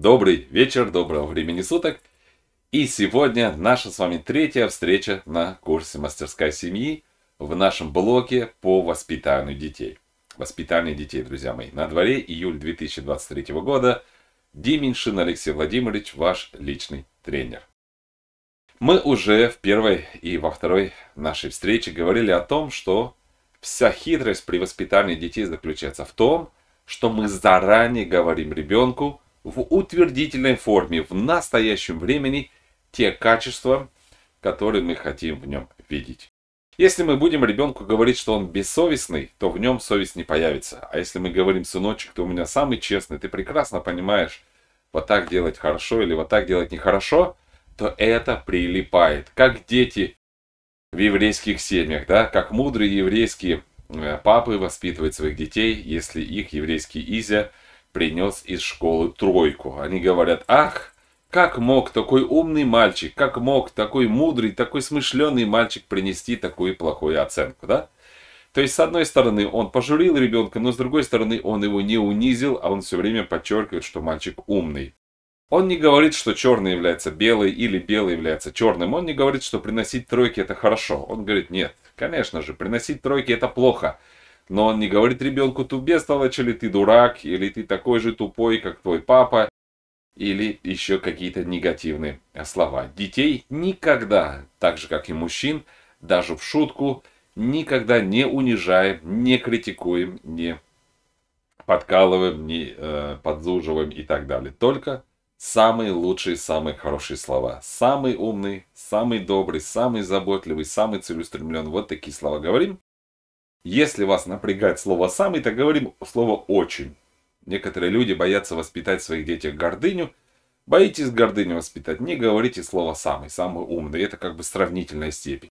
Добрый вечер, доброго времени суток. И сегодня наша с вами третья встреча на курсе мастерской семьи в нашем блоке по воспитанию детей. Воспитание детей, друзья мои. На дворе июль 2023 года. Дименшин Алексей Владимирович, ваш личный тренер. Мы уже в первой и во второй нашей встрече говорили о том, что вся хитрость при воспитании детей заключается в том, что мы заранее говорим ребенку, в утвердительной форме в настоящем времени те качества, которые мы хотим в нем видеть. Если мы будем ребенку говорить, что он бессовестный, то в нем совесть не появится. А если мы говорим, сыночек, ты у меня самый честный, ты прекрасно понимаешь, вот так делать хорошо или вот так делать нехорошо, то это прилипает. Как дети в еврейских семьях, да, как мудрые еврейские э, папы воспитывают своих детей, если их еврейский Изя принес из школы тройку. Они говорят, ах, как мог такой умный мальчик, как мог такой мудрый, такой смышленый мальчик принести такую плохую оценку, да? То есть, с одной стороны, он пожурил ребенка, но с другой стороны, он его не унизил, а он все время подчеркивает, что мальчик умный. Он не говорит, что черный является белый или белый является черным. Он не говорит, что приносить тройки это хорошо. Он говорит, нет, конечно же, приносить тройки это плохо. Но он не говорит ребенку, ты бестолочь, или ты дурак, или ты такой же тупой, как твой папа, или еще какие-то негативные э, слова. Детей никогда, так же как и мужчин, даже в шутку, никогда не унижаем, не критикуем, не подкалываем, не э, подзуживаем и так далее. Только самые лучшие, самые хорошие слова. Самый умный, самый добрый, самый заботливый, самый целеустремленный. Вот такие слова говорим. Если вас напрягает слово «самый», то говорим слово «очень». Некоторые люди боятся воспитать в своих детях гордыню. Боитесь гордыню воспитать, не говорите слово «самый», «самый умный». Это как бы сравнительная степень.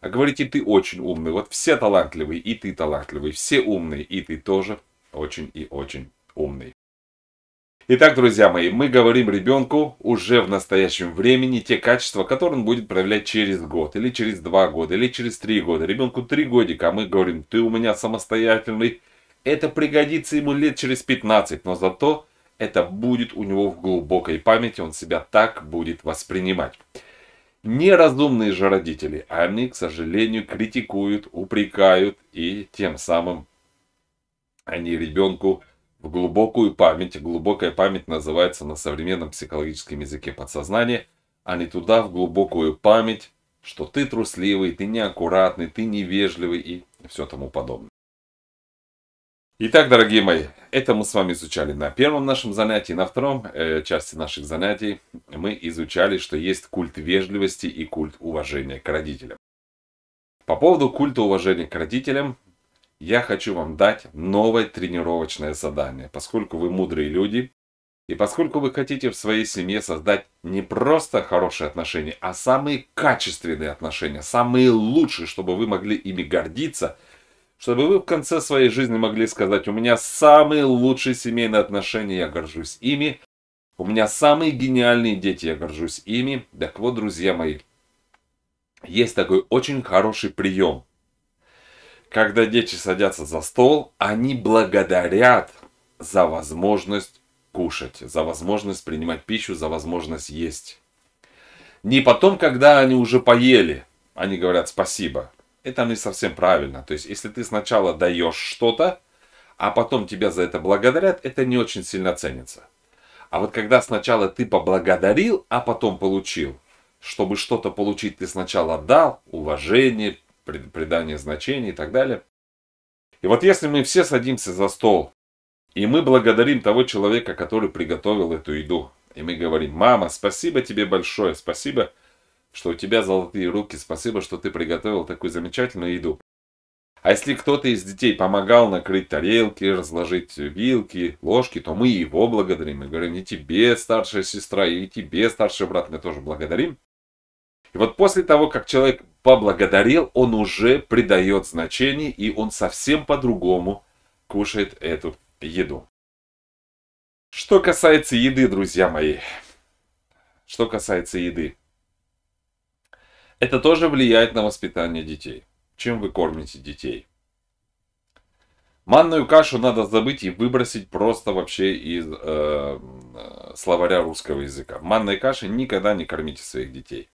А говорите «ты очень умный». Вот все талантливые, и ты талантливый. Все умные, и ты тоже очень и очень умный. Итак, друзья мои, мы говорим ребенку уже в настоящем времени те качества, которые он будет проявлять через год, или через два года, или через три года. Ребенку три годика, а мы говорим, ты у меня самостоятельный. Это пригодится ему лет через 15, но зато это будет у него в глубокой памяти, он себя так будет воспринимать. Неразумные же родители, они, к сожалению, критикуют, упрекают и тем самым они ребенку в глубокую память. Глубокая память называется на современном психологическом языке подсознание, а не туда, в глубокую память, что ты трусливый, ты неаккуратный, ты невежливый и все тому подобное. Итак, дорогие мои, это мы с вами изучали на первом нашем занятии, на втором э, части наших занятий мы изучали, что есть культ вежливости и культ уважения к родителям. По поводу культа уважения к родителям, я хочу вам дать новое тренировочное задание, поскольку вы мудрые люди, и поскольку вы хотите в своей семье создать не просто хорошие отношения, а самые качественные отношения, самые лучшие, чтобы вы могли ими гордиться, чтобы вы в конце своей жизни могли сказать, у меня самые лучшие семейные отношения, я горжусь ими, у меня самые гениальные дети, я горжусь ими. Так вот, друзья мои, есть такой очень хороший прием – когда дети садятся за стол, они благодарят за возможность кушать, за возможность принимать пищу, за возможность есть. Не потом, когда они уже поели, они говорят спасибо. Это не совсем правильно. То есть, если ты сначала даешь что-то, а потом тебя за это благодарят, это не очень сильно ценится. А вот когда сначала ты поблагодарил, а потом получил, чтобы что-то получить, ты сначала дал уважение, придание значений и так далее. И вот если мы все садимся за стол, и мы благодарим того человека, который приготовил эту еду, и мы говорим, мама, спасибо тебе большое, спасибо, что у тебя золотые руки, спасибо, что ты приготовил такую замечательную еду. А если кто-то из детей помогал накрыть тарелки, разложить вилки, ложки, то мы его благодарим. Мы говорим, и тебе, старшая сестра, и тебе, старший брат, мы тоже благодарим. И вот после того, как человек поблагодарил, он уже придает значение, и он совсем по-другому кушает эту еду. Что касается еды, друзья мои, что касается еды, это тоже влияет на воспитание детей. Чем вы кормите детей? Манную кашу надо забыть и выбросить просто вообще из э, э словаря русского языка. Манной кашей никогда не кормите своих детей.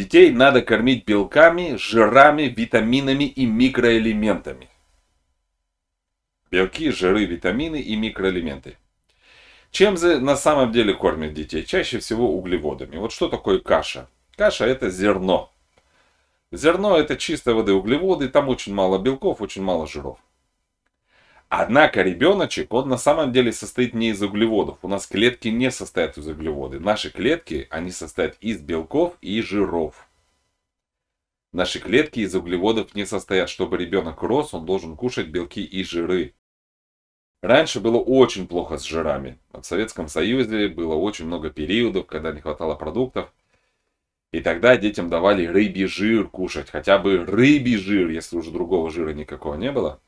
Детей надо кормить белками, жирами, витаминами и микроэлементами. Белки, жиры, витамины и микроэлементы. Чем же на самом деле кормят детей? Чаще всего углеводами. Вот что такое каша? Каша это зерно. Зерно это чистой воды углеводы, там очень мало белков, очень мало жиров. Однако ребеночек, он на самом деле состоит не из углеводов. У нас клетки не состоят из углеводов. Наши клетки, они состоят из белков и жиров. Наши клетки из углеводов не состоят. Чтобы ребенок рос, он должен кушать белки и жиры. Раньше было очень плохо с жирами. В Советском Союзе было очень много периодов, когда не хватало продуктов. И тогда детям давали рыбий жир кушать, хотя бы рыбий жир, если уже другого жира никакого не было.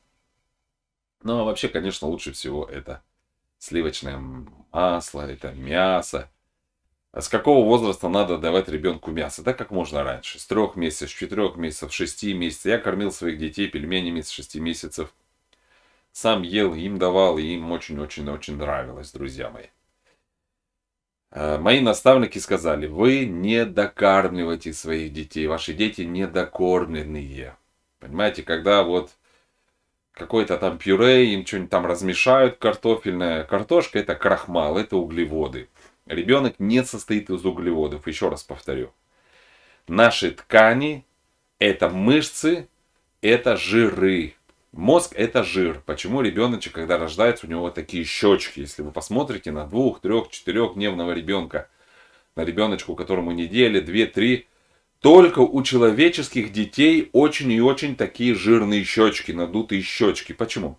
Ну а вообще, конечно, лучше всего это сливочное масло, это мясо. А с какого возраста надо давать ребенку мясо? Да как можно раньше. С трех месяцев, с четырех месяцев, с шести месяцев. Я кормил своих детей пельменями с шести месяцев. Сам ел, им давал, и им очень-очень-очень нравилось, друзья мои. А, мои наставники сказали, вы не докармливаете своих детей, ваши дети недокормленные. Понимаете, когда вот какое-то там пюре, им что-нибудь там размешают, картофельная картошка, это крахмал, это углеводы. Ребенок не состоит из углеводов, еще раз повторю. Наши ткани – это мышцы, это жиры. Мозг – это жир. Почему ребеночек, когда рождается, у него такие щечки? Если вы посмотрите на двух, трех, четырехдневного ребенка, на ребеночку, которому недели, две, три – только у человеческих детей очень и очень такие жирные щечки, надутые щечки. Почему?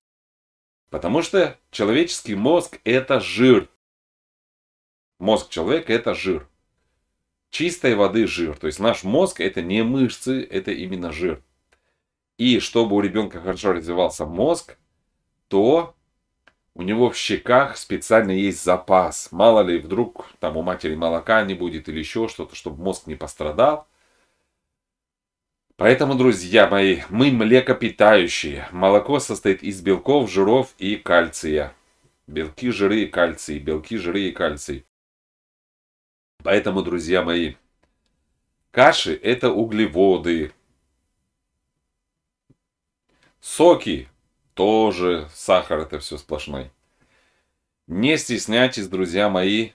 Потому что человеческий мозг – это жир. Мозг человека – это жир. Чистой воды жир. То есть наш мозг – это не мышцы, это именно жир. И чтобы у ребенка хорошо развивался мозг, то у него в щеках специально есть запас. Мало ли, вдруг там у матери молока не будет или еще что-то, чтобы мозг не пострадал – Поэтому, друзья мои, мы млекопитающие. Молоко состоит из белков, жиров и кальция. Белки, жиры и кальций, белки, жиры и кальций. Поэтому, друзья мои, каши – это углеводы. Соки – тоже сахар, это все сплошной. Не стесняйтесь, друзья мои,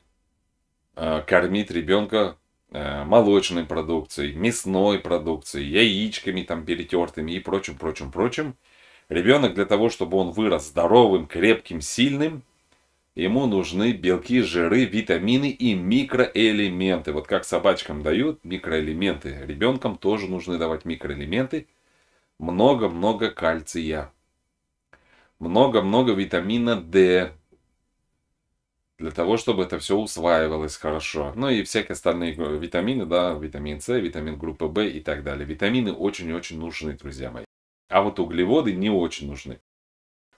э, кормить ребенка Э, молочной продукцией, мясной продукцией, яичками там перетертыми и прочим, прочим, прочим. Ребенок для того, чтобы он вырос здоровым, крепким, сильным, ему нужны белки, жиры, витамины и микроэлементы. Вот как собачкам дают микроэлементы, ребенкам тоже нужны давать микроэлементы. Много-много кальция. Много-много витамина D, для того, чтобы это все усваивалось хорошо. Ну и всякие остальные э, витамины, да, витамин С, витамин группы В и так далее. Витамины очень-очень и нужны, друзья мои. А вот углеводы не очень нужны.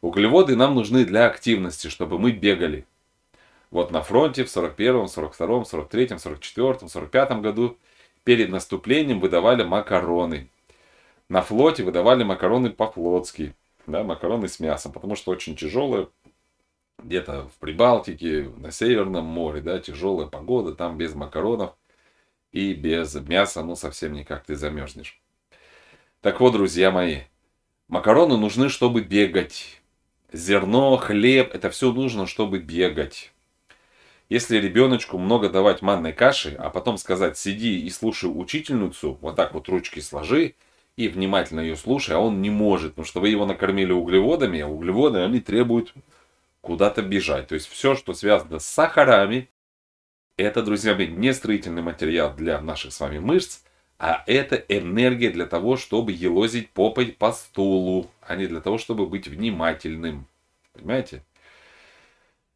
Углеводы нам нужны для активности, чтобы мы бегали. Вот на фронте в 41-м, 42-м, 43-м, 44-м, 45-м году перед наступлением выдавали макароны. На флоте выдавали макароны по-флотски. Да, макароны с мясом, потому что очень тяжелые, где-то в Прибалтике, на Северном море, да, тяжелая погода, там без макаронов и без мяса, ну, совсем никак ты замерзнешь. Так вот, друзья мои, макароны нужны, чтобы бегать. Зерно, хлеб, это все нужно, чтобы бегать. Если ребеночку много давать манной каши, а потом сказать «сиди и слушай учительницу», вот так вот ручки сложи и внимательно ее слушай, а он не может, потому что вы его накормили углеводами, а углеводы, они требуют куда-то бежать. То есть все, что связано с сахарами, это, друзья мои, не строительный материал для наших с вами мышц, а это энергия для того, чтобы елозить попой по стулу, а не для того, чтобы быть внимательным. Понимаете?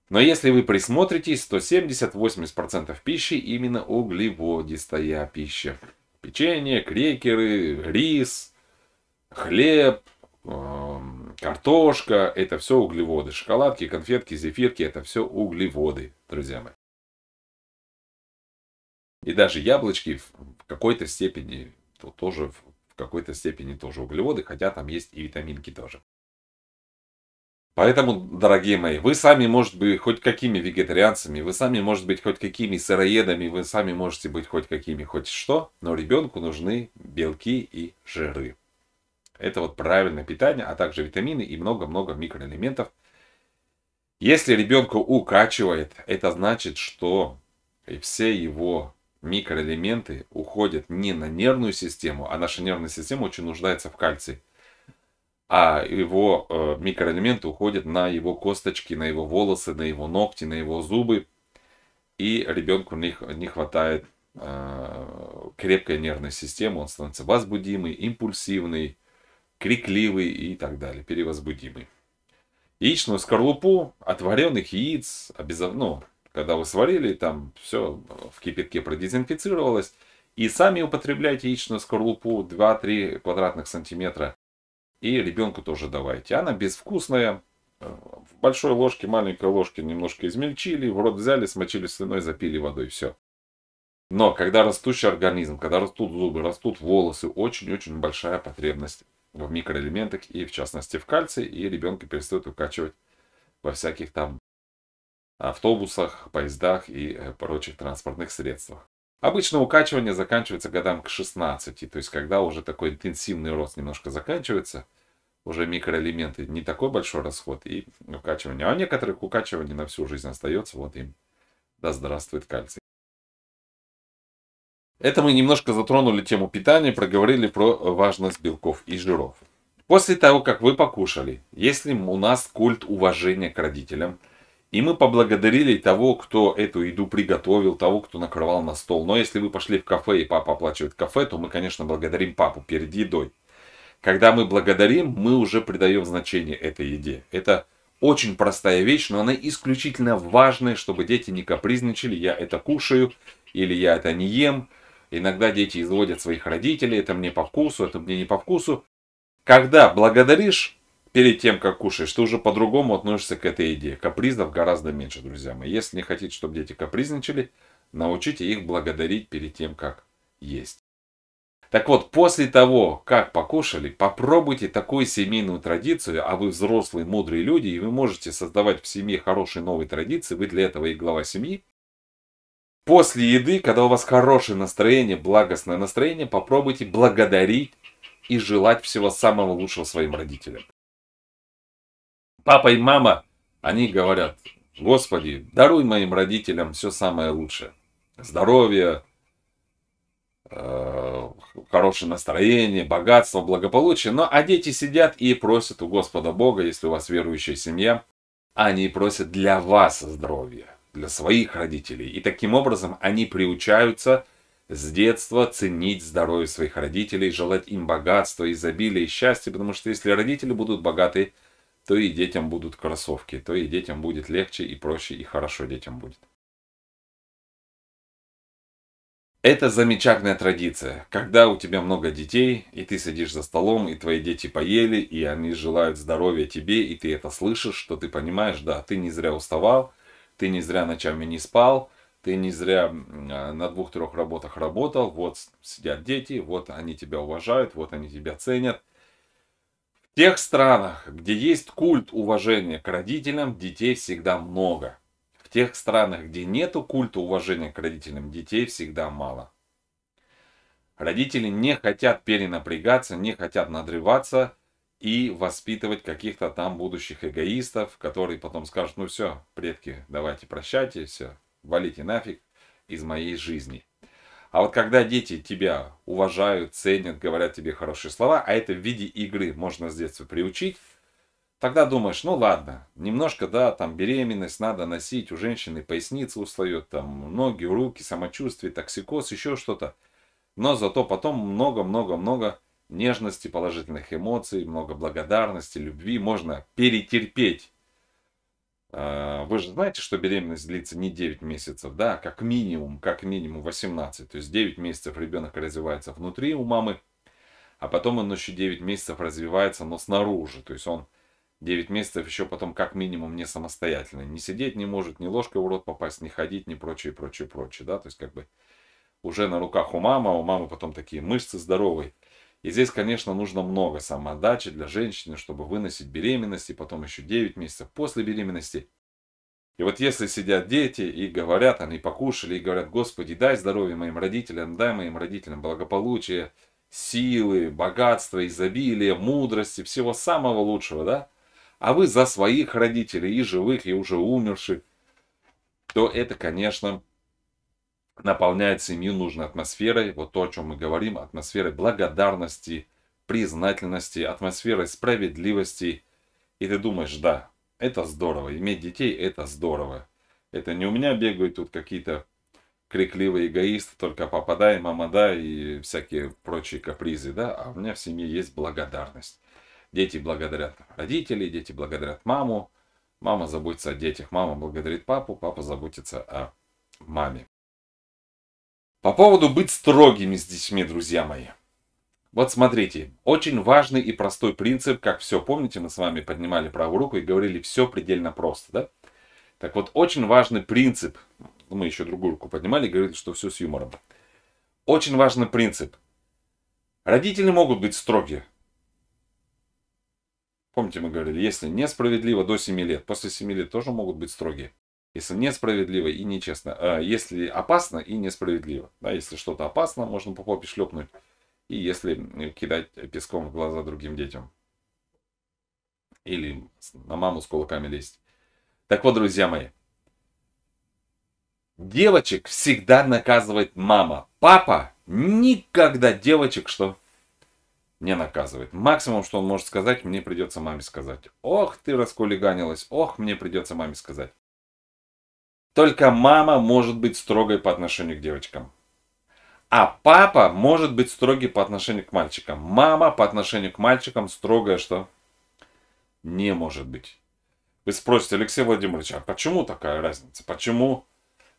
Но если вы присмотритесь, то 70-80% пищи именно углеводистая пища. Печенье, крекеры, рис, хлеб, э картошка, это все углеводы. Шоколадки, конфетки, зефирки, это все углеводы, друзья мои. И даже яблочки в какой-то степени, то тоже в какой-то степени тоже углеводы, хотя там есть и витаминки тоже. Поэтому, дорогие мои, вы сами, может быть, хоть какими вегетарианцами, вы сами, может быть, хоть какими сыроедами, вы сами можете быть хоть какими, хоть что, но ребенку нужны белки и жиры. Это вот правильное питание, а также витамины и много-много микроэлементов. Если ребенка укачивает, это значит, что все его микроэлементы уходят не на нервную систему, а наша нервная система очень нуждается в кальции. А его э, микроэлементы уходят на его косточки, на его волосы, на его ногти, на его зубы. И ребенку не, не хватает э, крепкой нервной системы, он становится возбудимый, импульсивный, крикливый и так далее, перевозбудимый. Яичную скорлупу от вареных яиц, обезов... Ну, когда вы сварили, там все в кипятке продезинфицировалось, и сами употребляйте яичную скорлупу 2-3 квадратных сантиметра, и ребенку тоже давайте. Она безвкусная, э, в большой ложке, маленькой ложке немножко измельчили, в рот взяли, смочили слюной, запили водой, все. Но когда растущий организм, когда растут зубы, растут волосы, очень-очень большая потребность в микроэлементах и в частности в кальции, и ребенка перестают укачивать во всяких там автобусах, поездах и э, прочих транспортных средствах. Обычно укачивание заканчивается годам к 16, то есть когда уже такой интенсивный рост немножко заканчивается, уже микроэлементы, не такой большой расход и укачивание. А у некоторых укачивание на всю жизнь остается, вот им да здравствует кальций. Это мы немножко затронули тему питания, проговорили про важность белков и жиров. После того, как вы покушали, если у нас культ уважения к родителям, и мы поблагодарили того, кто эту еду приготовил, того, кто накрывал на стол. Но если вы пошли в кафе и папа оплачивает кафе, то мы, конечно, благодарим папу перед едой. Когда мы благодарим, мы уже придаем значение этой еде. Это очень простая вещь, но она исключительно важная, чтобы дети не капризничали, я это кушаю или я это не ем. Иногда дети изводят своих родителей, это мне по вкусу, это мне не по вкусу. Когда благодаришь перед тем, как кушаешь, ты уже по-другому относишься к этой идее. Капризов гораздо меньше, друзья мои. Если не хотите, чтобы дети капризничали, научите их благодарить перед тем, как есть. Так вот, после того, как покушали, попробуйте такую семейную традицию, а вы взрослые, мудрые люди, и вы можете создавать в семье хорошие новые традиции, вы для этого и глава семьи, После еды, когда у вас хорошее настроение, благостное настроение, попробуйте благодарить и желать всего самого лучшего своим родителям. Папа и мама, они говорят, Господи, даруй моим родителям все самое лучшее. Здоровье, э, хорошее настроение, богатство, благополучие. Но а дети сидят и просят у Господа Бога, если у вас верующая семья, они просят для вас здоровья для своих родителей. И таким образом они приучаются с детства ценить здоровье своих родителей, желать им богатства, изобилия и счастья, потому что если родители будут богаты, то и детям будут кроссовки, то и детям будет легче и проще, и хорошо детям будет. Это замечательная традиция, когда у тебя много детей, и ты сидишь за столом, и твои дети поели, и они желают здоровья тебе, и ты это слышишь, что ты понимаешь, да, ты не зря уставал – ты не зря ночами не спал, ты не зря а, на двух-трех работах работал, вот сидят дети, вот они тебя уважают, вот они тебя ценят. В тех странах, где есть культ уважения к родителям, детей всегда много. В тех странах, где нету культа уважения к родителям, детей всегда мало. Родители не хотят перенапрягаться, не хотят надрываться – и воспитывать каких-то там будущих эгоистов, которые потом скажут, ну все, предки, давайте прощайте, все, валите нафиг из моей жизни. А вот когда дети тебя уважают, ценят, говорят тебе хорошие слова, а это в виде игры можно с детства приучить, тогда думаешь, ну ладно, немножко, да, там беременность надо носить, у женщины поясница устает, там ноги, руки, самочувствие, токсикоз, еще что-то. Но зато потом много-много-много нежности, положительных эмоций, много благодарности, любви. Можно перетерпеть. А, вы же знаете, что беременность длится не 9 месяцев, да, а как минимум, как минимум 18. То есть 9 месяцев ребенок развивается внутри у мамы, а потом он еще 9 месяцев развивается, но снаружи. То есть он 9 месяцев еще потом как минимум не самостоятельно. Не сидеть не может, ни ложкой в рот попасть, не ходить, не прочее, прочее, прочее. Да? То есть как бы уже на руках у мамы, а у мамы потом такие мышцы здоровые. И здесь, конечно, нужно много самоотдачи для женщины, чтобы выносить беременность, и потом еще 9 месяцев после беременности. И вот если сидят дети и говорят, они покушали, и говорят, Господи, дай здоровья моим родителям, дай моим родителям благополучие, силы, богатства, изобилие мудрости, всего самого лучшего, да? А вы за своих родителей, и живых, и уже умерших, то это, конечно, наполняет семью нужной атмосферой, вот то, о чем мы говорим, атмосферой благодарности, признательности, атмосферой справедливости. И ты думаешь, да, это здорово, иметь детей – это здорово. Это не у меня бегают тут какие-то крикливые эгоисты, только попадай, мама да и всякие прочие капризы, да, а у меня в семье есть благодарность. Дети благодарят родителей, дети благодарят маму, мама заботится о детях, мама благодарит папу, папа заботится о маме. По поводу быть строгими с детьми, друзья мои. Вот смотрите, очень важный и простой принцип, как все, помните, мы с вами поднимали правую руку и говорили, все предельно просто, да? Так вот, очень важный принцип, мы еще другую руку поднимали и говорили, что все с юмором. Очень важный принцип. Родители могут быть строги. Помните, мы говорили, если несправедливо до 7 лет, после 7 лет тоже могут быть строгие. Если несправедливо и нечестно. А если опасно и несправедливо. Да, если что-то опасно, можно по попе шлепнуть. И если кидать песком в глаза другим детям. Или на маму с кулаками лезть. Так вот, друзья мои. Девочек всегда наказывает мама. Папа никогда девочек что не наказывает. Максимум, что он может сказать, мне придется маме сказать. Ох, ты раскулиганилась. Ох, мне придется маме сказать. Только мама может быть строгой по отношению к девочкам. А папа может быть строгий по отношению к мальчикам. Мама по отношению к мальчикам строгая что? Не может быть. Вы спросите, Алексей Владимирович, а почему такая разница? Почему?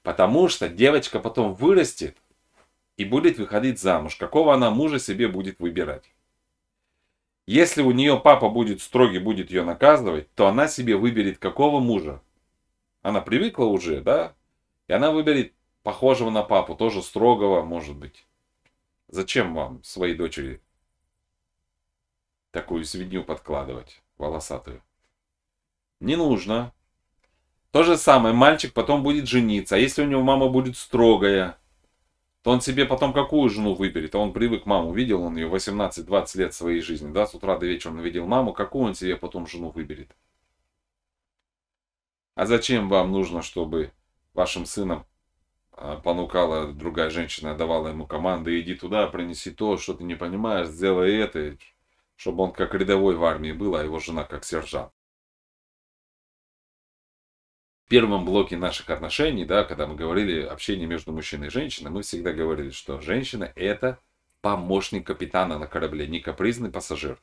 Потому что девочка потом вырастет и будет выходить замуж. Какого она мужа себе будет выбирать? Если у нее папа будет строгий, будет ее наказывать, то она себе выберет какого мужа? Она привыкла уже, да? И она выберет похожего на папу, тоже строгого, может быть. Зачем вам своей дочери такую свинью подкладывать, волосатую? Не нужно. То же самое, мальчик потом будет жениться. А если у него мама будет строгая, то он себе потом какую жену выберет? А он привык маму, видел он ее 18-20 лет своей жизни, да, с утра до вечера он видел маму, какую он себе потом жену выберет? А зачем вам нужно, чтобы вашим сыном а, понукала другая женщина, давала ему команды, иди туда, принеси то, что ты не понимаешь, сделай это, чтобы он как рядовой в армии был, а его жена как сержант. В первом блоке наших отношений, да, когда мы говорили общение между мужчиной и женщиной, мы всегда говорили, что женщина это помощник капитана на корабле, не капризный пассажир.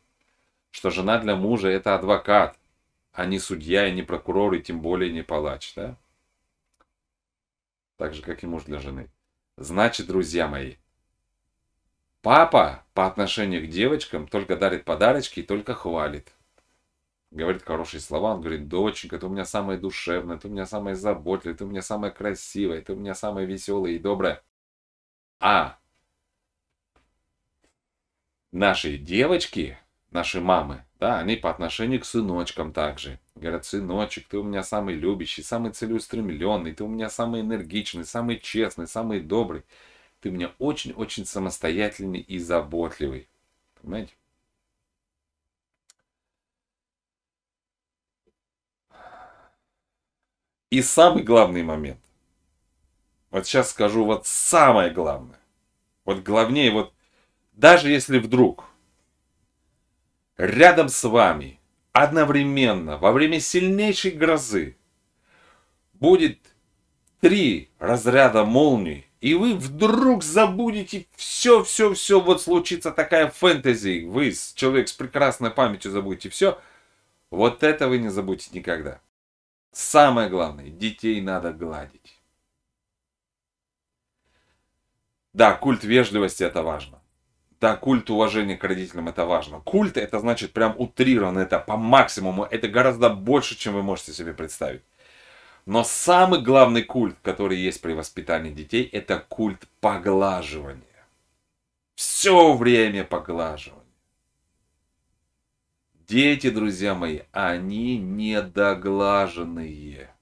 Что жена для мужа это адвокат, а не судья, и не прокурор, и тем более не палач, да? Так же, как и муж для жены. Значит, друзья мои, папа по отношению к девочкам только дарит подарочки и только хвалит. Говорит хорошие слова, он говорит, доченька, ты у меня самая душевная, ты у меня самая заботливая, ты у меня самая красивая, ты у меня самая веселая и добрая. А наши девочки наши мамы, да, они по отношению к сыночкам также. Говорят, сыночек, ты у меня самый любящий, самый целеустремленный, ты у меня самый энергичный, самый честный, самый добрый. Ты у меня очень-очень самостоятельный и заботливый. Понимаете? И самый главный момент. Вот сейчас скажу вот самое главное. Вот главнее, вот даже если вдруг рядом с вами, одновременно, во время сильнейшей грозы, будет три разряда молний, и вы вдруг забудете все, все, все, вот случится такая фэнтези, вы, человек с прекрасной памятью, забудете все, вот это вы не забудете никогда. Самое главное, детей надо гладить. Да, культ вежливости это важно. Да, культ уважения к родителям это важно. Культ это значит прям утрированно это по максимуму, это гораздо больше, чем вы можете себе представить. Но самый главный культ, который есть при воспитании детей, это культ поглаживания. Все время поглаживания. Дети, друзья мои, они недоглаженные.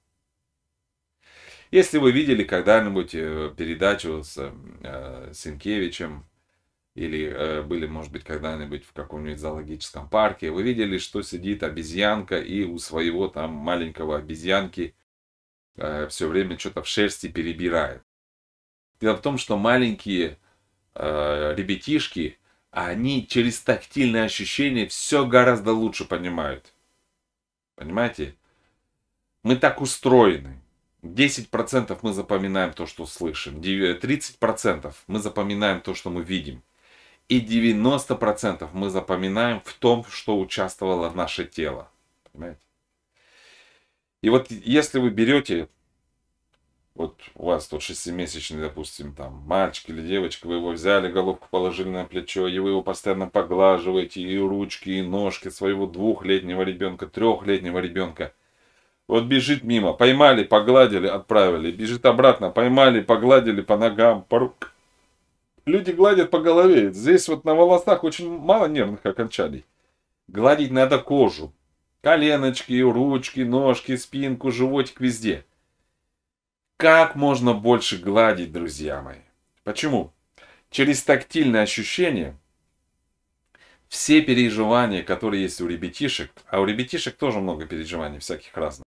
Если вы видели когда-нибудь э, передачу с э, Сенкевичем, или э, были, может быть, когда-нибудь в каком-нибудь зоологическом парке, вы видели, что сидит обезьянка и у своего там маленького обезьянки э, все время что-то в шерсти перебирает. Дело в том, что маленькие э, ребятишки, они через тактильные ощущения все гораздо лучше понимают. Понимаете? Мы так устроены. 10% мы запоминаем то, что слышим, 30% мы запоминаем то, что мы видим и 90% мы запоминаем в том, что участвовало наше тело. Понимаете? И вот если вы берете, вот у вас тут шестимесячный, допустим, там мальчик или девочка, вы его взяли, головку положили на плечо, и вы его постоянно поглаживаете, и ручки, и ножки своего двухлетнего ребенка, трехлетнего ребенка. Вот бежит мимо, поймали, погладили, отправили, бежит обратно, поймали, погладили по ногам, по рукам Люди гладят по голове. Здесь вот на волосах очень мало нервных окончаний. Гладить надо кожу. Коленочки, ручки, ножки, спинку, животик везде. Как можно больше гладить, друзья мои? Почему? Через тактильное ощущение все переживания, которые есть у ребятишек, а у ребятишек тоже много переживаний всяких разных,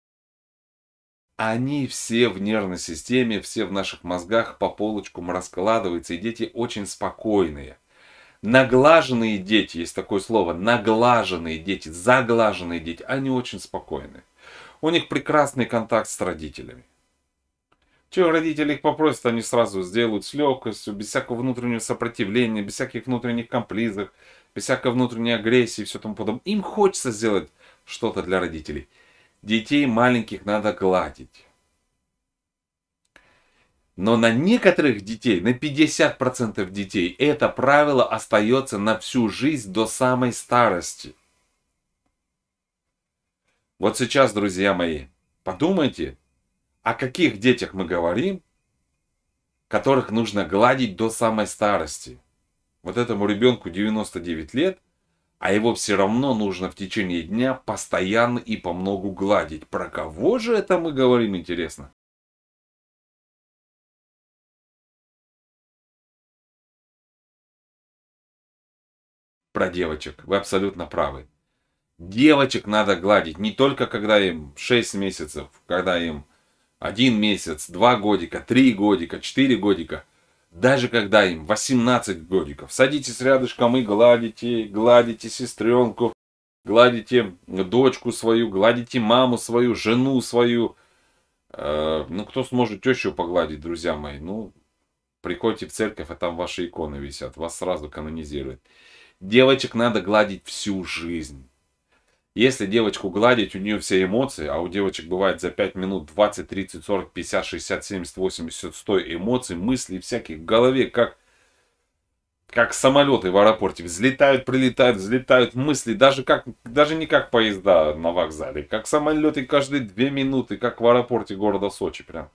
они все в нервной системе, все в наших мозгах по полочкам раскладываются, и дети очень спокойные. Наглаженные дети, есть такое слово, наглаженные дети, заглаженные дети, они очень спокойные, У них прекрасный контакт с родителями. Чего родители их попросят, они сразу сделают с легкостью, без всякого внутреннего сопротивления, без всяких внутренних комплизов, без всякой внутренней агрессии и все тому подобное. Им хочется сделать что-то для родителей – детей маленьких надо гладить. Но на некоторых детей, на 50% детей, это правило остается на всю жизнь до самой старости. Вот сейчас, друзья мои, подумайте, о каких детях мы говорим, которых нужно гладить до самой старости. Вот этому ребенку 99 лет – а его все равно нужно в течение дня постоянно и по помногу гладить. Про кого же это мы говорим, интересно? Про девочек. Вы абсолютно правы. Девочек надо гладить не только когда им 6 месяцев, когда им 1 месяц, 2 годика, 3 годика, 4 годика – даже когда им 18 годиков. Садитесь рядышком и гладите, гладите сестренку, гладите дочку свою, гладите маму свою, жену свою. Э, ну, кто сможет тещу погладить, друзья мои? Ну, приходите в церковь, а там ваши иконы висят, вас сразу канонизируют. Девочек надо гладить всю жизнь. Если девочку гладить, у нее все эмоции, а у девочек бывает за 5 минут 20, 30, 40, 50, 60, 70, 80, 100 эмоций, мыслей всяких в голове, как, как самолеты в аэропорте. Взлетают, прилетают, взлетают мысли, даже, как, даже не как поезда на вокзале, как самолеты каждые 2 минуты, как в аэропорте города Сочи прям.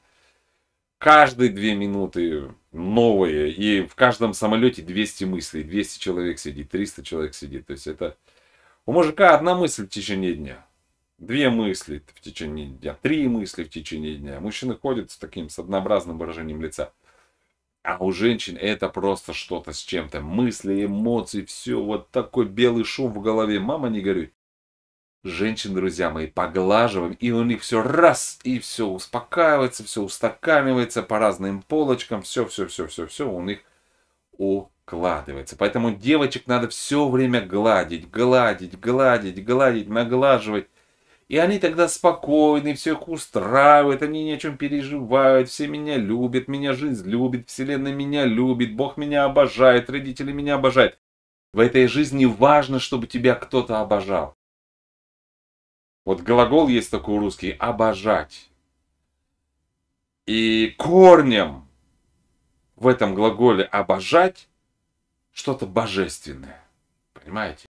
Каждые 2 минуты новые, и в каждом самолете 200 мыслей, 200 человек сидит, 300 человек сидит. То есть это у мужика одна мысль в течение дня. Две мысли в течение дня, три мысли в течение дня. Мужчины ходят с таким, с однообразным выражением лица. А у женщин это просто что-то с чем-то. Мысли, эмоции, все. Вот такой белый шум в голове. Мама, не горюй. Женщин, друзья мои, поглаживаем, и у них все раз, и все успокаивается, все устаканивается по разным полочкам, все, все, все, все, все у них у вкладывается. Поэтому девочек надо все время гладить, гладить, гладить, гладить, наглаживать. И они тогда спокойны, все их устраивает, они ни о чем переживают, все меня любят, меня жизнь любит, вселенная меня любит, Бог меня обожает, родители меня обожают. В этой жизни важно, чтобы тебя кто-то обожал. Вот глагол есть такой русский – обожать. И корнем в этом глаголе «обожать» что-то божественное. Понимаете?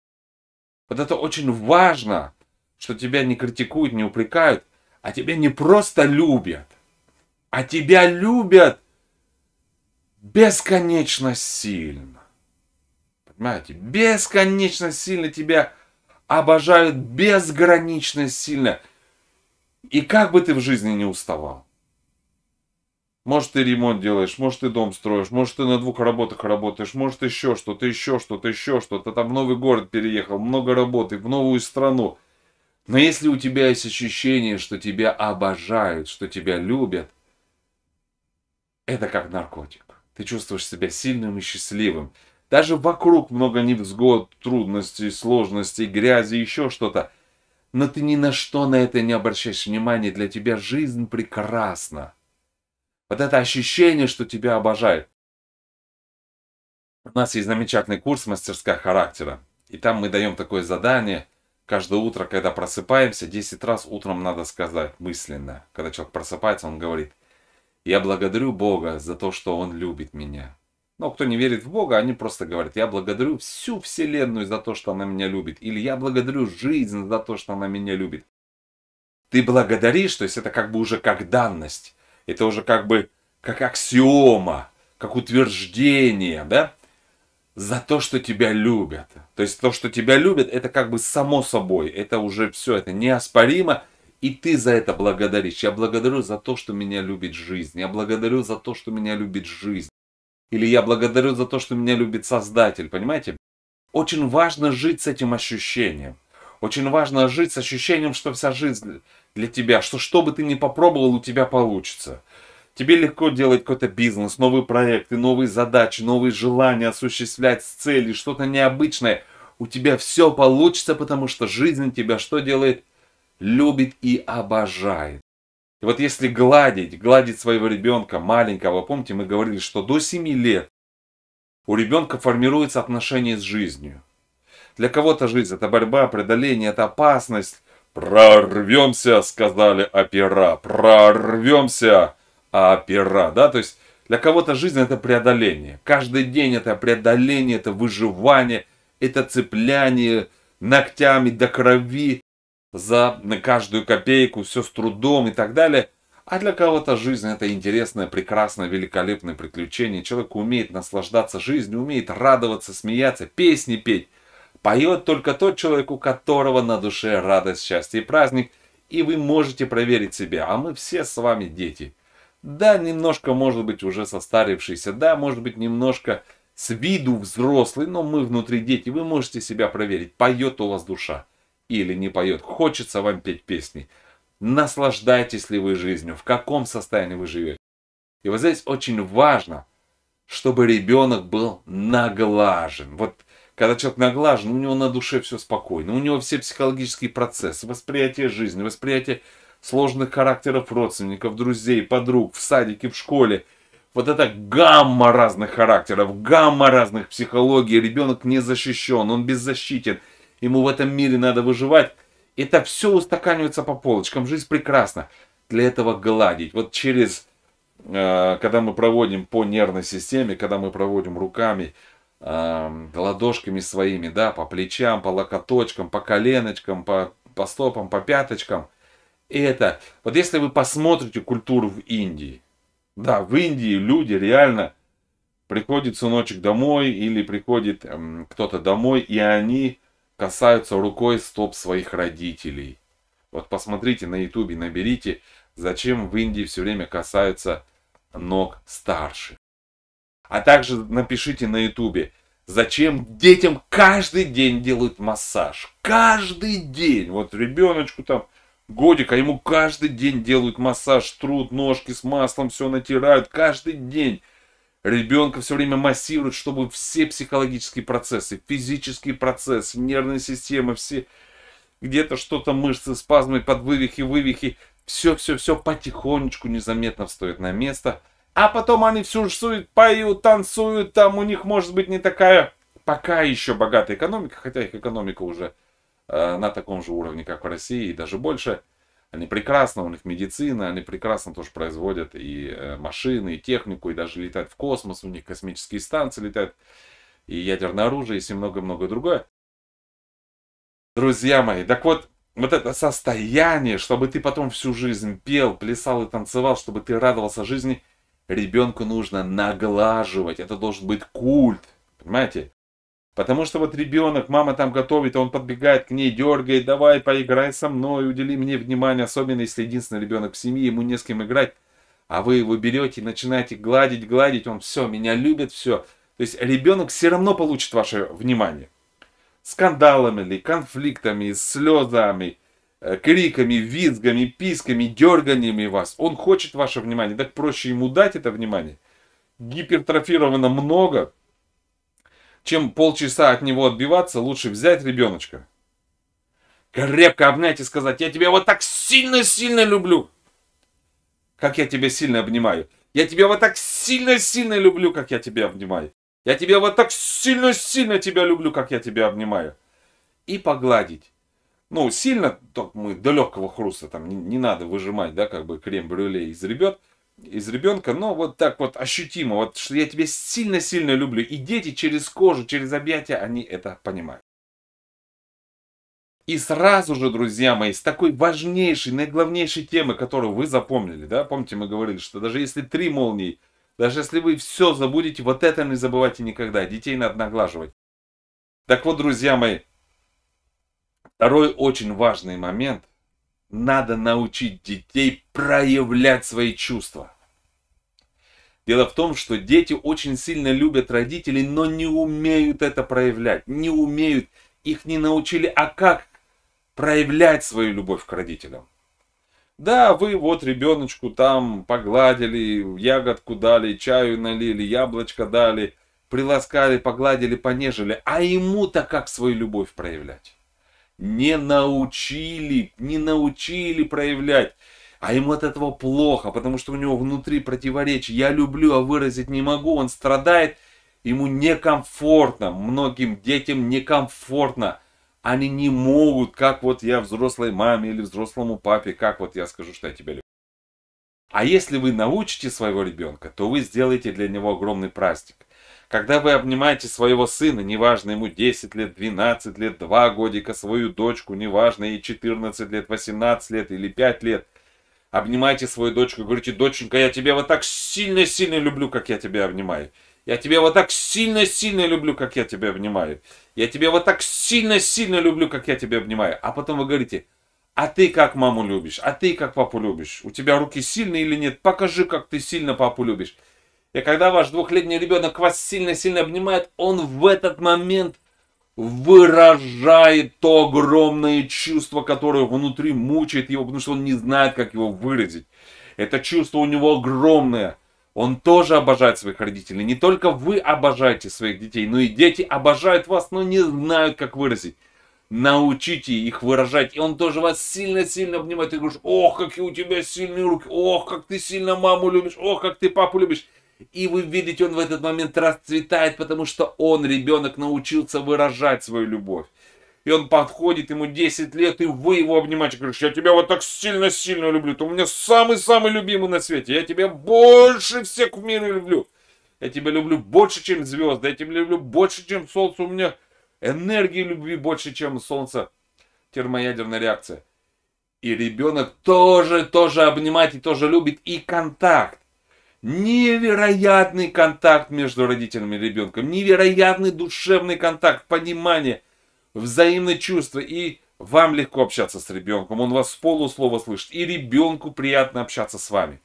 Вот это очень важно, что тебя не критикуют, не упрекают, а тебя не просто любят, а тебя любят бесконечно сильно. Понимаете? Бесконечно сильно тебя обожают, безгранично сильно. И как бы ты в жизни не уставал, может, ты ремонт делаешь, может, ты дом строишь, может, ты на двух работах работаешь, может, еще что-то, еще что-то, еще что-то. Там в новый город переехал, много работы, в новую страну. Но если у тебя есть ощущение, что тебя обожают, что тебя любят, это как наркотик. Ты чувствуешь себя сильным и счастливым. Даже вокруг много невзгод, трудностей, сложностей, грязи, еще что-то. Но ты ни на что на это не обращаешь внимания. Для тебя жизнь прекрасна. Вот это ощущение, что тебя обожают. У нас есть замечательный курс «Мастерская характера». И там мы даем такое задание. Каждое утро, когда просыпаемся, 10 раз утром надо сказать мысленно. Когда человек просыпается, он говорит, я благодарю Бога за то, что Он любит меня. Но кто не верит в Бога, они просто говорят, я благодарю всю Вселенную за то, что она меня любит. Или я благодарю жизнь за то, что она меня любит. Ты благодаришь, то есть это как бы уже как данность это уже как бы как аксиома, как утверждение, да? За то, что тебя любят. То есть то, что тебя любят, это как бы само собой, это уже все, это неоспоримо, и ты за это благодаришь. Я благодарю за то, что меня любит жизнь. Я благодарю за то, что меня любит жизнь. Или я благодарю за то, что меня любит Создатель. Понимаете? Очень важно жить с этим ощущением. Очень важно жить с ощущением, что вся жизнь для тебя, что что бы ты ни попробовал, у тебя получится. Тебе легко делать какой-то бизнес, новые проекты, новые задачи, новые желания осуществлять с целью, что-то необычное. У тебя все получится, потому что жизнь тебя что делает? Любит и обожает. И вот если гладить, гладить своего ребенка маленького, помните, мы говорили, что до 7 лет у ребенка формируется отношение с жизнью. Для кого-то жизнь – это борьба, преодоление, это опасность, прорвемся, сказали опера, прорвемся, опера, да, то есть для кого-то жизнь это преодоление, каждый день это преодоление, это выживание, это цепляние ногтями до крови за каждую копейку, все с трудом и так далее. А для кого-то жизнь это интересное, прекрасное, великолепное приключение. Человек умеет наслаждаться жизнью, умеет радоваться, смеяться, песни петь. Поет только тот человек, у которого на душе радость, счастье и праздник, и вы можете проверить себя, а мы все с вами дети. Да, немножко, может быть, уже состарившийся, да, может быть, немножко с виду взрослый, но мы внутри дети, вы можете себя проверить, поет у вас душа или не поет, хочется вам петь песни, Наслаждайтесь ли вы жизнью, в каком состоянии вы живете. И вот здесь очень важно, чтобы ребенок был наглажен. Вот когда человек наглажен, у него на душе все спокойно, у него все психологические процессы, восприятие жизни, восприятие сложных характеров родственников, друзей, подруг, в садике, в школе. Вот это гамма разных характеров, гамма разных психологий. Ребенок не защищен, он беззащитен. Ему в этом мире надо выживать. Это все устаканивается по полочкам. Жизнь прекрасна. Для этого гладить. Вот через, э, когда мы проводим по нервной системе, когда мы проводим руками, э, ладошками своими, да, по плечам, по локоточкам, по коленочкам, по, по стопам, по пяточкам. И это, вот если вы посмотрите культуру в Индии, да, в Индии люди реально приходит сыночек домой или приходит э, кто-то домой, и они касаются рукой стоп своих родителей. Вот посмотрите на ютубе, наберите, зачем в Индии все время касаются ног старших. А также напишите на ютубе, зачем детям каждый день делают массаж. Каждый день. Вот ребеночку там годик, а ему каждый день делают массаж, труд, ножки с маслом, все натирают. Каждый день. Ребенка все время массируют, чтобы все психологические процессы, физические процессы, нервная система, все где-то что-то мышцы, спазмы, подвывихи, вывихи, все-все-все потихонечку незаметно встает на место – а потом они всю суют, поют, танцуют, там у них может быть не такая пока еще богатая экономика, хотя их экономика уже э, на таком же уровне, как в России, и даже больше. Они прекрасно, у них медицина, они прекрасно тоже производят и э, машины, и технику, и даже летают в космос, у них космические станции летают, и ядерное оружие, и много-много другое. Друзья мои, так вот, вот это состояние, чтобы ты потом всю жизнь пел, плясал и танцевал, чтобы ты радовался жизни – ребенку нужно наглаживать, это должен быть культ, понимаете? Потому что вот ребенок, мама там готовит, а он подбегает к ней, дергает, давай поиграй со мной, удели мне внимание, особенно если единственный ребенок в семье, ему не с кем играть, а вы его берете, и начинаете гладить, гладить, он все, меня любит, все. То есть ребенок все равно получит ваше внимание. Скандалами ли, конфликтами, слезами – Э, криками, визгами, писками, дерганиями вас. Он хочет ваше внимание. Так проще ему дать это внимание. Гипертрофировано много. Чем полчаса от него отбиваться, лучше взять ребеночка. Крепко обнять и сказать, я тебя вот так сильно-сильно люблю. Как я тебя сильно обнимаю. Я тебя вот так сильно-сильно люблю, как я тебя обнимаю. Я тебя вот так сильно-сильно тебя люблю, как я тебя обнимаю. И погладить ну, сильно то мы до легкого хруста, там не, не надо выжимать, да, как бы крем-брюле из ребят, из ребенка, но вот так вот ощутимо, вот что я тебя сильно-сильно люблю. И дети через кожу, через объятия, они это понимают. И сразу же, друзья мои, с такой важнейшей, наиглавнейшей темы, которую вы запомнили, да, помните, мы говорили, что даже если три молнии, даже если вы все забудете, вот это не забывайте никогда, детей надо наглаживать. Так вот, друзья мои, Второй очень важный момент. Надо научить детей проявлять свои чувства. Дело в том, что дети очень сильно любят родителей, но не умеют это проявлять, не умеют, их не научили, а как проявлять свою любовь к родителям. Да, вы вот ребеночку там погладили, ягодку дали, чаю налили, яблочко дали, приласкали, погладили, понежили, а ему-то как свою любовь проявлять? не научили, не научили проявлять. А ему от этого плохо, потому что у него внутри противоречие. Я люблю, а выразить не могу, он страдает. Ему некомфортно, многим детям некомфортно. Они не могут, как вот я взрослой маме или взрослому папе, как вот я скажу, что я тебя люблю. А если вы научите своего ребенка, то вы сделаете для него огромный праздник. Когда вы обнимаете своего сына, неважно ему 10 лет, 12 лет, 2 годика, свою дочку, неважно ей 14 лет, 18 лет или 5 лет, обнимаете свою дочку и говорите, доченька, я тебя вот так сильно-сильно люблю, как я тебя обнимаю. Я тебя вот так сильно-сильно люблю, как я тебя обнимаю. Я тебя вот так сильно-сильно люблю, как я тебя обнимаю. А потом вы говорите, а ты как маму любишь? А ты как папу любишь? У тебя руки сильные или нет? Покажи, как ты сильно папу любишь. И когда ваш двухлетний ребенок вас сильно-сильно обнимает, он в этот момент выражает то огромное чувство, которое внутри мучает его, потому что он не знает, как его выразить. Это чувство у него огромное. Он тоже обожает своих родителей. Не только вы обожаете своих детей, но и дети обожают вас, но не знают, как выразить. Научите их выражать. И он тоже вас сильно-сильно обнимает. И говоришь, ох, какие у тебя сильные руки, ох, как ты сильно маму любишь, ох, как ты папу любишь. И вы видите, он в этот момент расцветает, потому что он, ребенок, научился выражать свою любовь. И он подходит, ему 10 лет, и вы его обнимаете. Говоришь, я тебя вот так сильно-сильно люблю. Ты у меня самый-самый любимый на свете. Я тебя больше всех в мире люблю. Я тебя люблю больше, чем звезды. Я тебя люблю больше, чем солнце. У меня энергии любви больше, чем солнце. Термоядерная реакция. И ребенок тоже, тоже обнимает и тоже любит. И контакт. Невероятный контакт между родителями и ребенком, невероятный душевный контакт, понимание, взаимное чувство. И вам легко общаться с ребенком, он вас полуслова слышит, и ребенку приятно общаться с вами.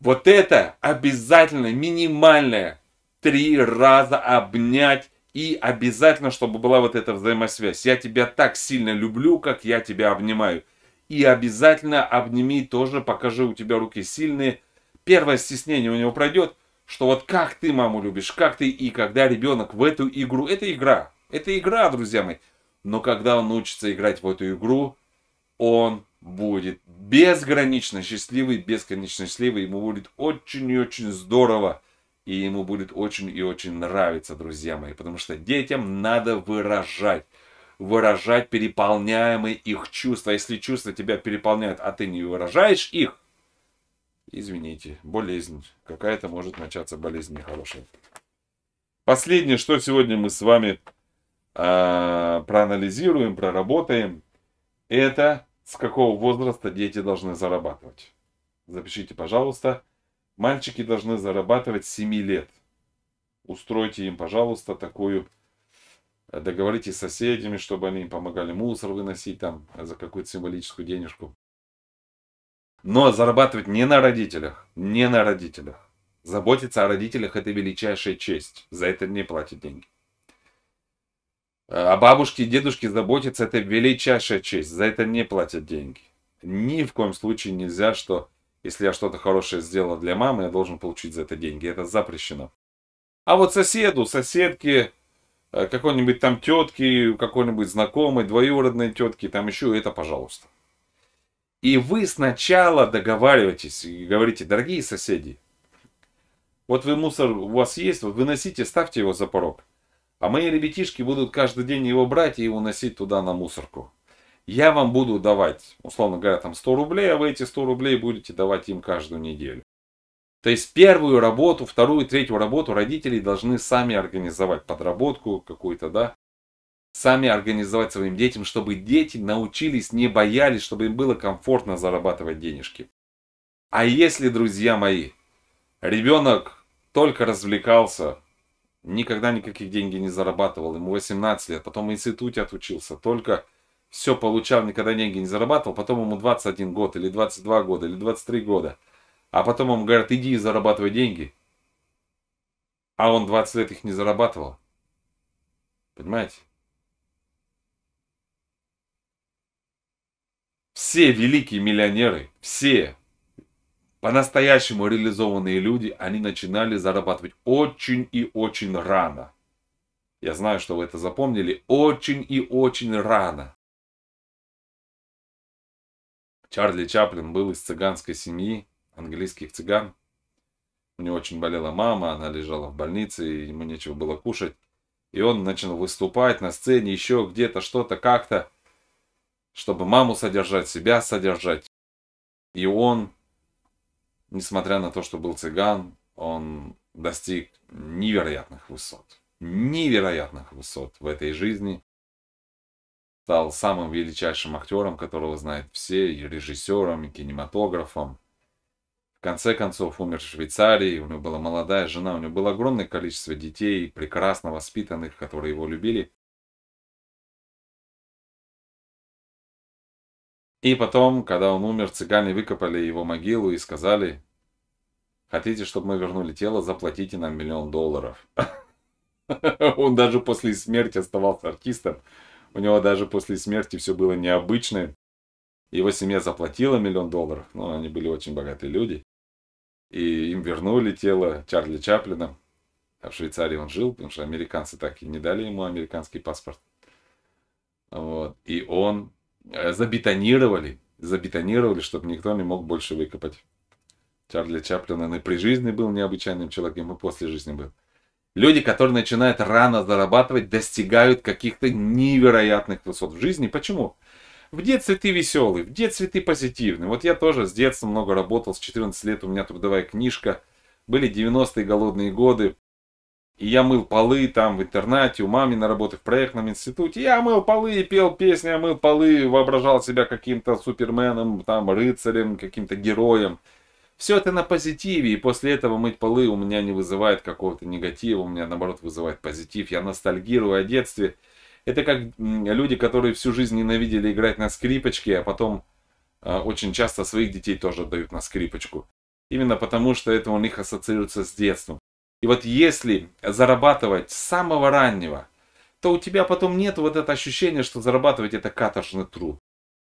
Вот это обязательно, минимальное, три раза обнять и обязательно, чтобы была вот эта взаимосвязь. Я тебя так сильно люблю, как я тебя обнимаю. И обязательно обними тоже, покажи, у тебя руки сильные – первое стеснение у него пройдет, что вот как ты маму любишь, как ты и когда ребенок в эту игру, это игра, это игра, друзья мои. Но когда он научится играть в эту игру, он будет безгранично счастливый, бесконечно счастливый, ему будет очень и очень здорово, и ему будет очень и очень нравиться, друзья мои, потому что детям надо выражать, выражать переполняемые их чувства. Если чувства тебя переполняют, а ты не выражаешь их, Извините, болезнь. Какая-то может начаться болезнь нехорошая. Последнее, что сегодня мы с вами э, проанализируем, проработаем, это с какого возраста дети должны зарабатывать. Запишите, пожалуйста, мальчики должны зарабатывать с 7 лет. Устройте им, пожалуйста, такую... Договоритесь с соседями, чтобы они им помогали мусор выносить там за какую-то символическую денежку. Но зарабатывать не на родителях, не на родителях. Заботиться о родителях – это величайшая честь. За это не платят деньги. О а, а бабушке и дедушке заботиться – это величайшая честь. За это не платят деньги. Ни в коем случае нельзя, что если я что-то хорошее сделал для мамы, я должен получить за это деньги. Это запрещено. А вот соседу, соседке, э, какой-нибудь там тетке, какой-нибудь знакомой, двоюродной тетке, там еще это пожалуйста. И вы сначала договариваетесь и говорите, дорогие соседи, вот вы мусор у вас есть, вот выносите, ставьте его за порог. А мои ребятишки будут каждый день его брать и его носить туда на мусорку. Я вам буду давать, условно говоря, там 100 рублей, а вы эти 100 рублей будете давать им каждую неделю. То есть первую работу, вторую, третью работу родители должны сами организовать подработку какую-то, да, сами организовать своим детям, чтобы дети научились, не боялись, чтобы им было комфортно зарабатывать денежки. А если, друзья мои, ребенок только развлекался, никогда никаких деньги не зарабатывал, ему 18 лет, потом в институте отучился, только все получал, никогда деньги не зарабатывал, потом ему 21 год, или 22 года, или 23 года, а потом ему говорят, иди и зарабатывай деньги, а он 20 лет их не зарабатывал. Понимаете? Все великие миллионеры, все по-настоящему реализованные люди, они начинали зарабатывать очень и очень рано. Я знаю, что вы это запомнили. Очень и очень рано. Чарли Чаплин был из цыганской семьи, английских цыган. У него очень болела мама, она лежала в больнице, ему нечего было кушать. И он начал выступать на сцене, еще где-то, что-то, как-то чтобы маму содержать, себя содержать. И он, несмотря на то, что был цыган, он достиг невероятных высот. Невероятных высот в этой жизни. Стал самым величайшим актером, которого знают все, и режиссером, и кинематографом. В конце концов, умер в Швейцарии, у него была молодая жена, у него было огромное количество детей, прекрасно воспитанных, которые его любили. И потом, когда он умер, цыгане выкопали его могилу и сказали, хотите, чтобы мы вернули тело, заплатите нам миллион долларов. Он даже после смерти оставался артистом. У него даже после смерти все было необычное. Его семья заплатила миллион долларов, но они были очень богатые люди. И им вернули тело Чарли Чаплина. А в Швейцарии он жил, потому что американцы так и не дали ему американский паспорт. Вот. И он Э, забетонировали, забетонировали, чтобы никто не мог больше выкопать. Чарли Чаплин, он и при жизни был необычайным человеком, и после жизни был. Люди, которые начинают рано зарабатывать, достигают каких-то невероятных высот в жизни. Почему? В детстве ты веселый, в детстве ты позитивный. Вот я тоже с детства много работал, с 14 лет у меня трудовая книжка. Были 90-е голодные годы, и я мыл полы там в интернате, у мамы на работе, в проектном институте. Я мыл полы, пел песни, я мыл полы, воображал себя каким-то суперменом, там, рыцарем, каким-то героем. Все это на позитиве, и после этого мыть полы у меня не вызывает какого-то негатива, у меня наоборот вызывает позитив. Я ностальгирую о детстве. Это как люди, которые всю жизнь ненавидели играть на скрипочке, а потом э, очень часто своих детей тоже дают на скрипочку. Именно потому, что это у них ассоциируется с детством. И вот если зарабатывать с самого раннего, то у тебя потом нет вот это ощущение, что зарабатывать это каторжный труд.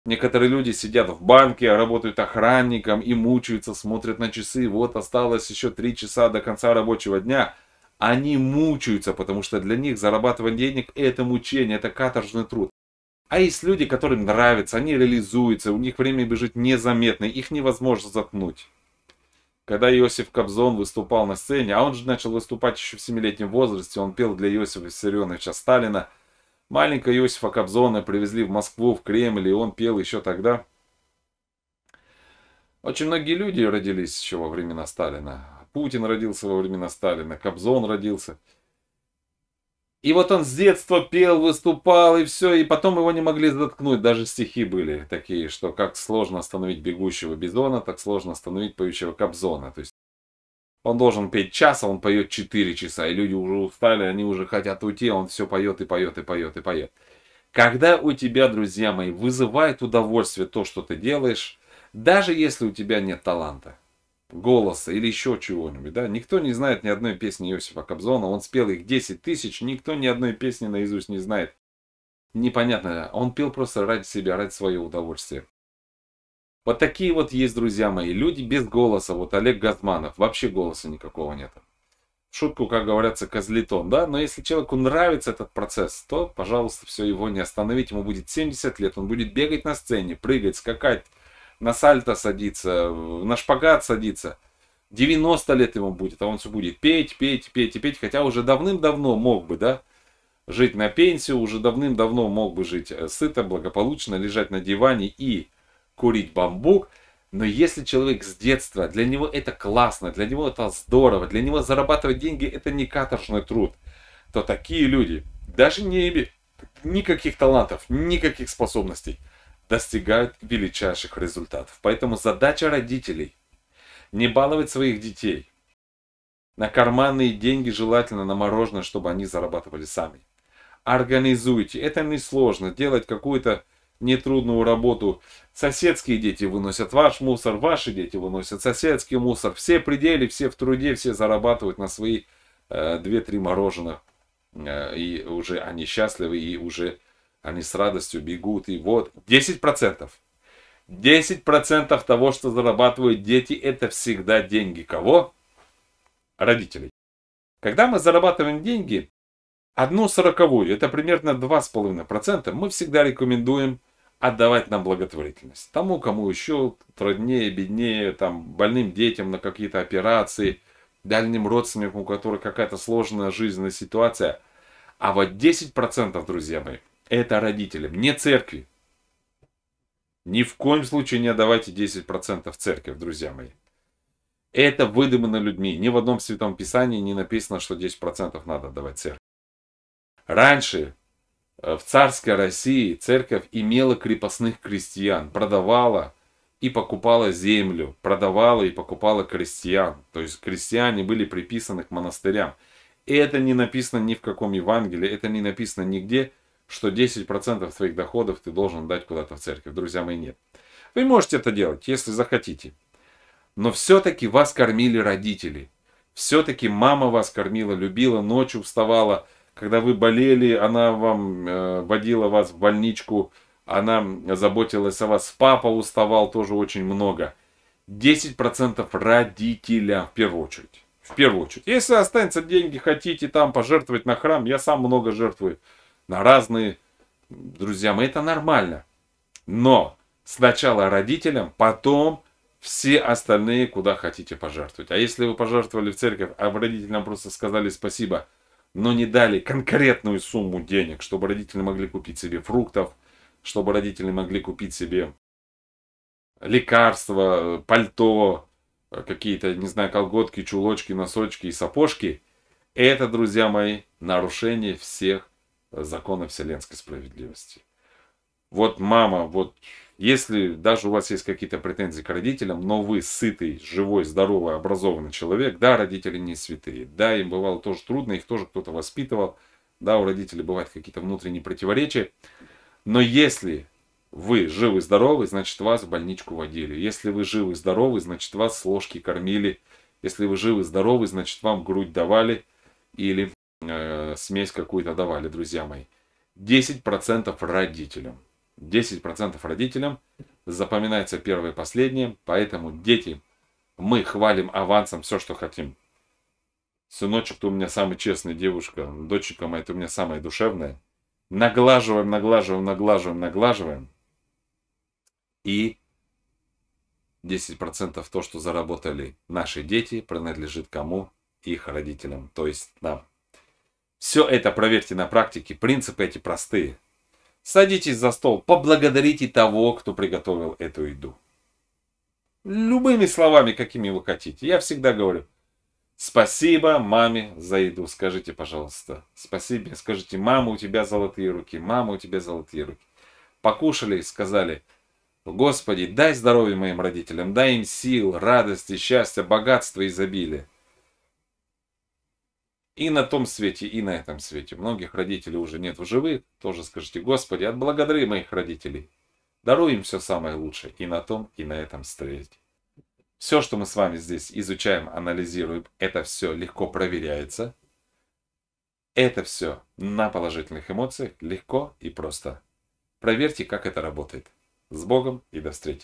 Некоторые люди сидят в банке, работают охранником и мучаются, смотрят на часы. Вот осталось еще три часа до конца рабочего дня. Они мучаются, потому что для них зарабатывание денег – это мучение, это каторжный труд. А есть люди, которым нравится, они реализуются, у них время бежит незаметно, их невозможно заткнуть. Когда Иосиф Кобзон выступал на сцене, а он же начал выступать еще в семилетнем возрасте, он пел для Иосифа Виссарионовича Сталина. Маленького Иосифа Кобзона привезли в Москву, в Кремль, и он пел еще тогда. Очень многие люди родились еще во времена Сталина. Путин родился во времена Сталина, Кобзон родился. И вот он с детства пел, выступал и все, и потом его не могли заткнуть. Даже стихи были такие, что как сложно остановить бегущего бизона, так сложно остановить поющего кобзона. То есть он должен петь час, а он поет 4 часа, и люди уже устали, они уже хотят уйти, а он все поет и поет и поет и поет. Когда у тебя, друзья мои, вызывает удовольствие то, что ты делаешь, даже если у тебя нет таланта – голоса или еще чего-нибудь, да, никто не знает ни одной песни Иосифа Кобзона, он спел их 10 тысяч, никто ни одной песни наизусть не знает. Непонятно, он пел просто ради себя, ради своего удовольствия. Вот такие вот есть, друзья мои, люди без голоса, вот Олег Газманов, вообще голоса никакого нет. Шутку, как говорится, козлитон, да, но если человеку нравится этот процесс, то, пожалуйста, все, его не остановить, ему будет 70 лет, он будет бегать на сцене, прыгать, скакать, на сальто садиться, на шпагат садиться. 90 лет ему будет, а он все будет петь, петь, петь и петь, хотя уже давным-давно мог бы, да, жить на пенсию, уже давным-давно мог бы жить э, сыто, благополучно, лежать на диване и курить бамбук. Но если человек с детства, для него это классно, для него это здорово, для него зарабатывать деньги это не каторжный труд, то такие люди даже не имеют никаких талантов, никаких способностей – достигают величайших результатов. Поэтому задача родителей – не баловать своих детей. На карманные деньги желательно на мороженое, чтобы они зарабатывали сами. Организуйте. Это несложно. Делать какую-то нетрудную работу. Соседские дети выносят ваш мусор, ваши дети выносят соседский мусор. Все пределы, все в труде, все зарабатывают на свои э, 2-3 мороженых. Э, и уже они счастливы и уже они с радостью бегут. И вот 10%. 10% того, что зарабатывают дети, это всегда деньги кого? Родителей. Когда мы зарабатываем деньги, одну сороковую, это примерно 2,5%, мы всегда рекомендуем отдавать нам благотворительность. Тому, кому еще труднее, беднее, там, больным детям на какие-то операции, дальним родственникам, у которых какая-то сложная жизненная ситуация. А вот 10%, друзья мои, это родителям, не церкви. Ни в коем случае не отдавайте 10% в церковь, друзья мои. Это выдумано людьми. Ни в одном святом писании не написано, что 10% надо давать церкви. Раньше э, в царской России церковь имела крепостных крестьян, продавала и покупала землю, продавала и покупала крестьян. То есть крестьяне были приписаны к монастырям. Это не написано ни в каком Евангелии, это не написано нигде что 10% своих доходов ты должен дать куда-то в церковь. Друзья мои, нет. Вы можете это делать, если захотите. Но все-таки вас кормили родители. Все-таки мама вас кормила, любила, ночью вставала. Когда вы болели, она вам э, водила вас в больничку, она заботилась о вас. Папа уставал тоже очень много. 10% родителя в первую очередь. В первую очередь. Если останется деньги, хотите там пожертвовать на храм, я сам много жертвую на разные друзьям это нормально. Но сначала родителям, потом все остальные, куда хотите пожертвовать. А если вы пожертвовали в церковь, а родителям просто сказали спасибо, но не дали конкретную сумму денег, чтобы родители могли купить себе фруктов, чтобы родители могли купить себе лекарства, пальто, какие-то, не знаю, колготки, чулочки, носочки и сапожки, это, друзья мои, нарушение всех закона вселенской справедливости. Вот мама, вот если даже у вас есть какие-то претензии к родителям, но вы сытый, живой, здоровый, образованный человек, да, родители не святые, да, им бывало тоже трудно, их тоже кто-то воспитывал, да, у родителей бывают какие-то внутренние противоречия, но если вы живы, здоровы, значит вас в больничку водили, если вы живы, здоровы, значит вас с ложки кормили, если вы живы, здоровы, значит вам грудь давали или Э, смесь какую-то давали, друзья мои. 10% родителям. 10% родителям запоминается первое и последнее. Поэтому, дети, мы хвалим авансом все, что хотим. Сыночек, ты у меня самая честная девушка. Доченька моя, ты у меня самая душевная. Наглаживаем, наглаживаем, наглаживаем, наглаживаем. И 10% то, что заработали наши дети, принадлежит кому? Их родителям, то есть нам. Все это проверьте на практике, принципы эти простые. Садитесь за стол, поблагодарите того, кто приготовил эту еду. Любыми словами, какими вы хотите. Я всегда говорю, спасибо маме за еду, скажите, пожалуйста. Спасибо, скажите, мама, у тебя золотые руки, мама, у тебя золотые руки. Покушали, сказали, Господи, дай здоровья моим родителям, дай им сил, радости, счастья, богатства, изобилия. И на том свете, и на этом свете. Многих родителей уже нет в живых. Тоже скажите, Господи, отблагодари моих родителей. Даруй им все самое лучшее и на том, и на этом свете. Все, что мы с вами здесь изучаем, анализируем, это все легко проверяется. Это все на положительных эмоциях легко и просто. Проверьте, как это работает. С Богом и до встречи.